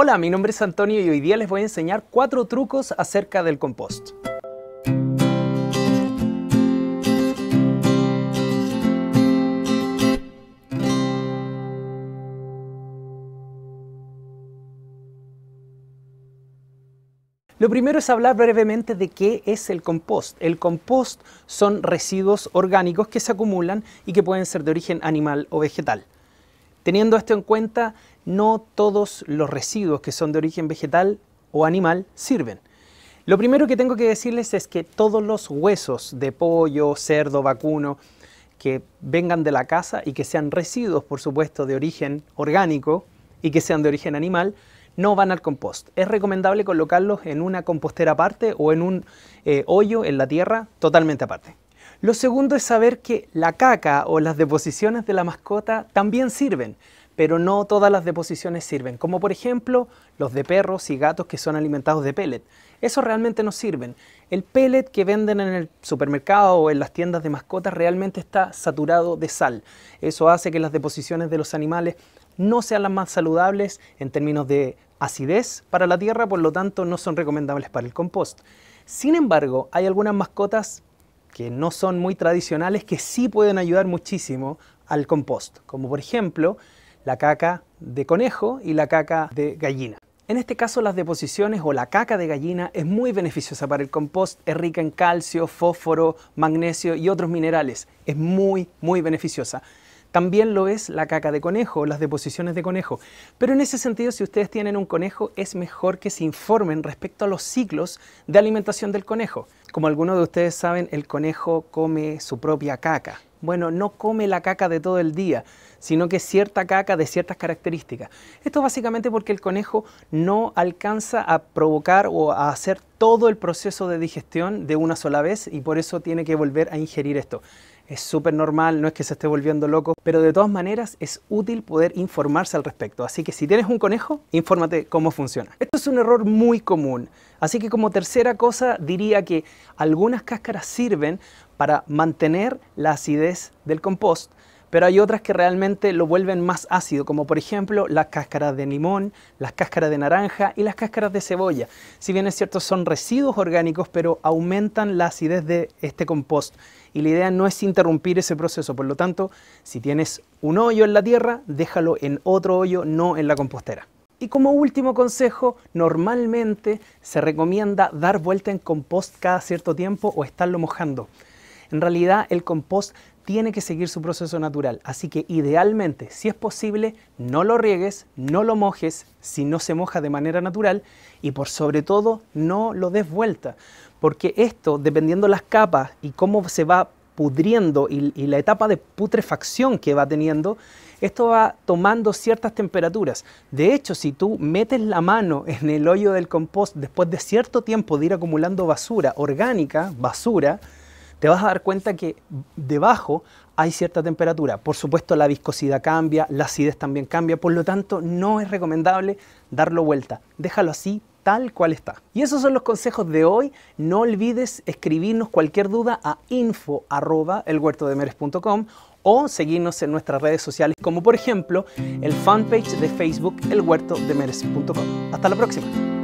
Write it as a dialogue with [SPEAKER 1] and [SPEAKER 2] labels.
[SPEAKER 1] Hola, mi nombre es Antonio y hoy día les voy a enseñar cuatro trucos acerca del compost. Lo primero es hablar brevemente de qué es el compost. El compost son residuos orgánicos que se acumulan y que pueden ser de origen animal o vegetal. Teniendo esto en cuenta, no todos los residuos que son de origen vegetal o animal sirven. Lo primero que tengo que decirles es que todos los huesos de pollo, cerdo, vacuno, que vengan de la casa y que sean residuos, por supuesto, de origen orgánico y que sean de origen animal, no van al compost. Es recomendable colocarlos en una compostera aparte o en un eh, hoyo en la tierra totalmente aparte. Lo segundo es saber que la caca o las deposiciones de la mascota también sirven, pero no todas las deposiciones sirven, como por ejemplo los de perros y gatos que son alimentados de pellet. Eso realmente no sirven. El pellet que venden en el supermercado o en las tiendas de mascotas realmente está saturado de sal. Eso hace que las deposiciones de los animales no sean las más saludables en términos de acidez para la tierra, por lo tanto no son recomendables para el compost. Sin embargo, hay algunas mascotas que no son muy tradicionales que sí pueden ayudar muchísimo al compost, como por ejemplo la caca de conejo y la caca de gallina. En este caso las deposiciones o la caca de gallina es muy beneficiosa para el compost, es rica en calcio, fósforo, magnesio y otros minerales, es muy muy beneficiosa. También lo es la caca de conejo, las deposiciones de conejo. Pero en ese sentido, si ustedes tienen un conejo, es mejor que se informen respecto a los ciclos de alimentación del conejo. Como algunos de ustedes saben, el conejo come su propia caca. Bueno, no come la caca de todo el día, sino que cierta caca de ciertas características. Esto básicamente porque el conejo no alcanza a provocar o a hacer todo el proceso de digestión de una sola vez y por eso tiene que volver a ingerir esto. Es súper normal, no es que se esté volviendo loco, pero de todas maneras es útil poder informarse al respecto. Así que si tienes un conejo, infórmate cómo funciona. Esto es un error muy común. Así que como tercera cosa diría que algunas cáscaras sirven para mantener la acidez del compost, pero hay otras que realmente lo vuelven más ácido, como por ejemplo las cáscaras de limón, las cáscaras de naranja y las cáscaras de cebolla. Si bien es cierto, son residuos orgánicos, pero aumentan la acidez de este compost. Y la idea no es interrumpir ese proceso, por lo tanto, si tienes un hoyo en la tierra, déjalo en otro hoyo, no en la compostera. Y como último consejo, normalmente se recomienda dar vuelta en compost cada cierto tiempo o estarlo mojando. En realidad el compost tiene que seguir su proceso natural, así que idealmente, si es posible, no lo riegues, no lo mojes, si no se moja de manera natural, y por sobre todo, no lo des vuelta, porque esto, dependiendo las capas y cómo se va pudriendo y, y la etapa de putrefacción que va teniendo, esto va tomando ciertas temperaturas. De hecho, si tú metes la mano en el hoyo del compost después de cierto tiempo de ir acumulando basura orgánica, basura, te vas a dar cuenta que debajo hay cierta temperatura. Por supuesto, la viscosidad cambia, la acidez también cambia, por lo tanto, no es recomendable darlo vuelta. Déjalo así tal cual está. Y esos son los consejos de hoy. No olvides escribirnos cualquier duda a info arroba o seguirnos en nuestras redes sociales como por ejemplo el fanpage de Facebook elhuertodemeres.com. Hasta la próxima.